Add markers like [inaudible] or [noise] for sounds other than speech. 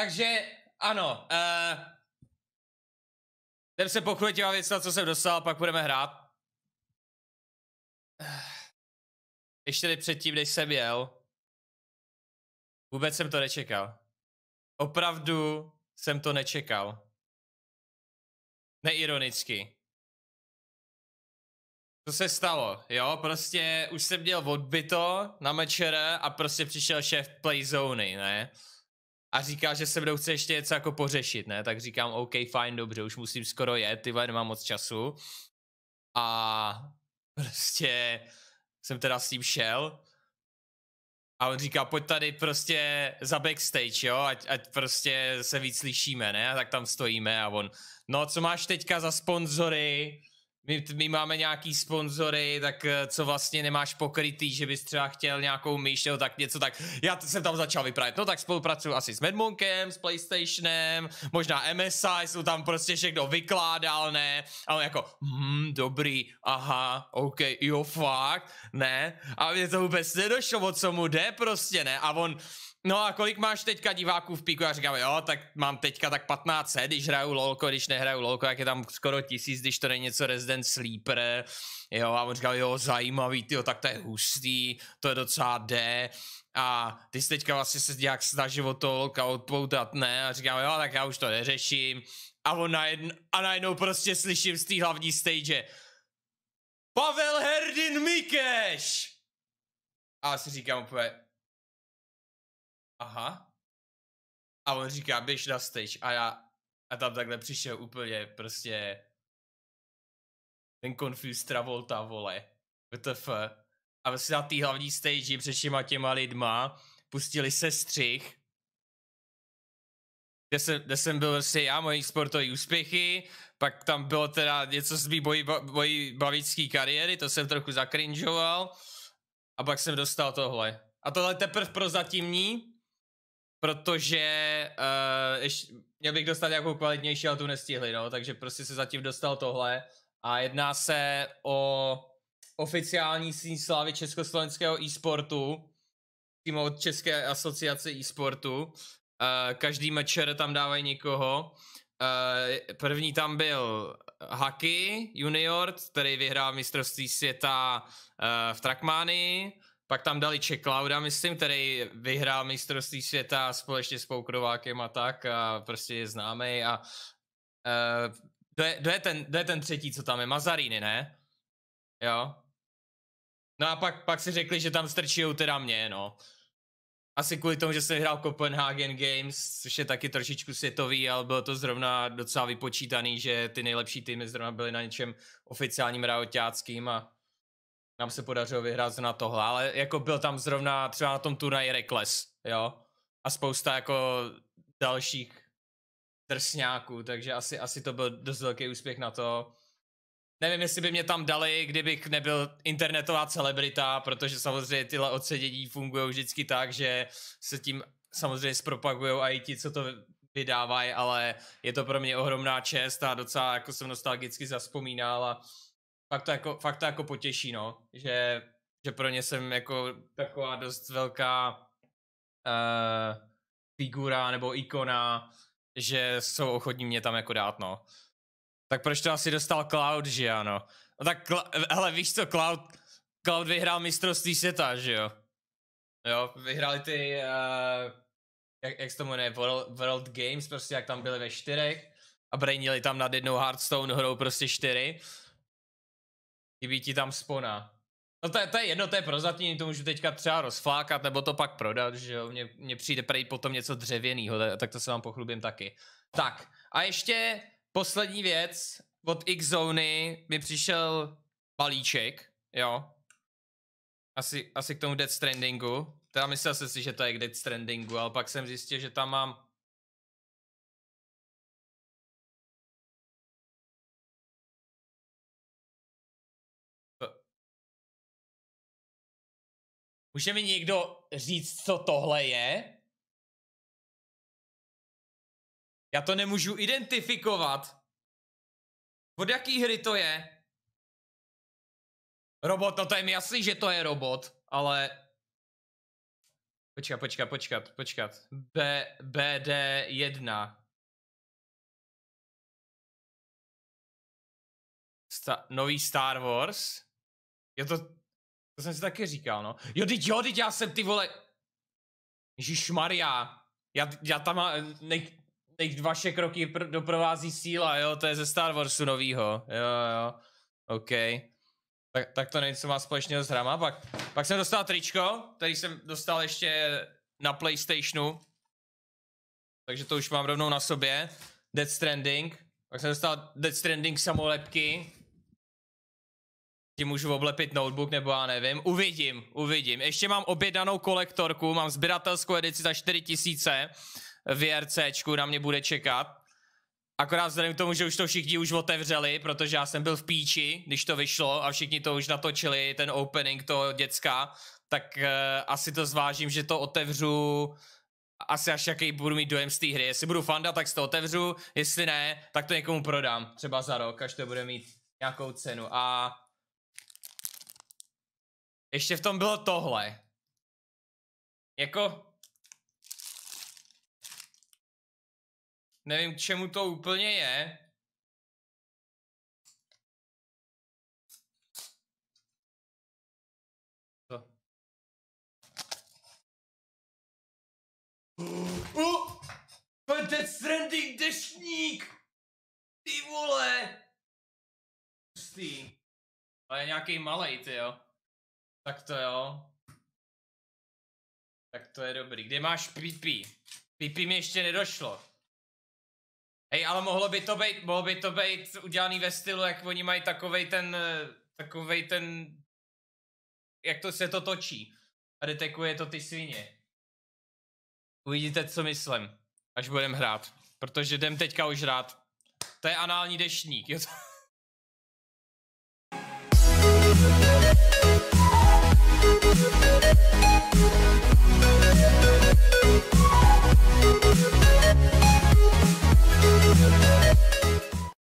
Takže ano, uh, jdem se pochopit těma věcma, co jsem dostal, pak budeme hrát. Eh, ještě tady předtím, než jsem jel, vůbec jsem to nečekal. Opravdu jsem to nečekal. Neironicky. Co se stalo, jo, prostě už jsem měl odbyto na mečere a prostě přišel šéf Playzony, ne? a říká, že se mnou chce ještě něco jako pořešit, ne? Tak říkám, OK, fajn, dobře, už musím skoro jet, ty nemám moc času. A prostě jsem teda s tím šel a on říká, pojď tady prostě za backstage, jo, ať, ať prostě se víc slyšíme, ne? A tak tam stojíme a on, no co máš teďka za sponzory? my, my máme nějaký sponzory, tak eh, co vlastně nemáš pokrytý, že bys třeba chtěl nějakou myš, nebo tak něco tak. Já jsem tam začal vyprávět, no tak spolupracuju asi s Medmonkem, s Playstationem, možná MSI, jsou tam prostě všechno vykládal, ne? A on jako, hmm, dobrý, aha, ok, jo, fakt, ne? A mě to vůbec nedošlo, o co mu jde prostě, ne? A on, No a kolik máš teďka diváků v píku? Já říkám, jo, tak mám teďka tak 15, když hraju lolko, když nehraju lolko, jak je tam skoro tisíc, když to není něco Resident Sleeper. Jo, a on říkal, jo, zajímavý, tyjo, tak to je hustý, to je docela D. A ty jsi teďka vlastně se nějak snažil o to lolka odpoutat, ne? A říkám, jo, tak já už to neřeším. A, on najednou, a najednou prostě slyším z té hlavní stage, Pavel Herdin Mikeš! A já si říkám úplně, aha. A on říká, běž na stage a já, a tam takhle přišel úplně prostě ten Confused Travolta, vole. WTF. A vlastně na té hlavní stage před těma těma lidma pustili se střih, kde jsem, kde jsem byl vlastně já, moje sportové úspěchy, pak tam bylo teda něco z mý boji, boji bavický kariéry, to jsem trochu zakrinžoval a pak jsem dostal tohle. A tohle teprve pro zatímní, protože uh, eh, ještě, měl bych dostat nějakou kvalitnější, ale tu nestihli, no, takže prostě se zatím dostal tohle a jedná se o oficiální síň slávy československého e-sportu, přímo od České asociace e-sportu. Uh, každý mečer tam dávají někoho. Uh, první tam byl Haki junior, který vyhrál mistrovství světa uh, v Trackmánii. Pak tam dali Czech Clouda, myslím, který vyhrál mistrovství světa společně s Poukrovákem a tak a prostě je známý a uh, je, je ten, je ten třetí, co tam je? Mazaríny, ne? Jo. No a pak, pak si řekli, že tam strčijou teda mě, no. Asi kvůli tomu, že jsem hrál Copenhagen Games, což je taky trošičku světový, ale bylo to zrovna docela vypočítaný, že ty nejlepší týmy zrovna byly na něčem oficiálním raotáckým a nám se podařilo vyhrát na tohle, ale jako byl tam zrovna třeba na tom turnaji Reckless, jo, a spousta jako dalších drsňáků, takže asi, asi to byl dost velký úspěch na to. Nevím, jestli by mě tam dali, kdybych nebyl internetová celebrita, protože samozřejmě tyhle odsedění fungují vždycky tak, že se tím samozřejmě zpropagují a i ti, co to vydávají, ale je to pro mě ohromná čest a docela jako jsem nostalgicky zaspomínal a fakt to jako, fakt to jako potěší, no, že, že pro ně jsem jako taková dost velká uh, figura nebo ikona, že jsou ochotní mě tam jako dát, no. Tak proč to asi dostal Cloud, že ano? No tak, ale víš co, Cloud, Cloud vyhrál mistrovství světa, že jo? Jo, vyhráli ty, uh, jak, jak se to jmenuje, World, World Games, prostě jak tam byli ve čtyřech a brainili tam nad jednou Hearthstone hrou prostě čtyři Chybí ti tam spona. No to, to je jedno, to je prozatím, to můžu teďka třeba rozflákat, nebo to pak prodat, že jo, mně, mně přijde prej potom něco dřevěného, tak to se vám pochlubím taky. Tak, a ještě poslední věc, od X-Zony mi přišel balíček, jo. Asi, asi k tomu Death Strandingu. Teda myslel jsem si, že to je k Death Strandingu, ale pak jsem zjistil, že tam mám Může mi někdo říct, co tohle je? Já to nemůžu identifikovat. Od jaký hry to je? Robot, no to je mi jasný, že to je robot, ale... Počkat, počkat, počkat, počkat. B, BD1. Sta nový Star Wars? Je to to jsem si taky říkal, no. Jo, teď jo, teď já jsem ty vole... Maria. Já, já tam má, eh, nej, nej, vaše kroky pr- doprovází síla, jo, to je ze Star Warsu novýho, jo, jo, OK. Tak, tak to nevím, co má společného s hrama. Pak, pak jsem dostal tričko, který jsem dostal ještě na Playstationu. Takže to už mám rovnou na sobě. Dead Stranding. Pak jsem dostal Dead Stranding samolepky ti můžu oblepit notebook, nebo já nevím. Uvidím, uvidím. Ještě mám objednanou kolektorku, mám sběratelskou edici za 4000 v RCčku, na mě bude čekat. Akorát vzhledem k tomu, že už to všichni už otevřeli, protože já jsem byl v píči, když to vyšlo a všichni to už natočili, ten opening toho děcka, tak uh, asi to zvážím, že to otevřu asi až jaký budu mít dojem z té hry. Jestli budu fanda, tak to otevřu, jestli ne, tak to někomu prodám, třeba za rok, až to bude mít nějakou cenu. A ještě v tom bylo tohle. Jako... Nevím, k čemu to úplně je. Co? Oh! Death Stranding dešník! Ty vole! Pustý. Ale nějaký malej, ty jo. Tak to jo. Tak to je dobrý. Kde máš Pipi? Pipi mi ještě nedošlo. Hej, ale mohlo by to být, mohlo by to být udělaný ve stylu, jak oni mají takovej ten, eh, takovej ten, jak to se to točí. A detekuje to ty svině. Uvidíte, co myslím, až budem hrát. Protože jdem teďka už hrát. To je anální deštník, jo? [laughs]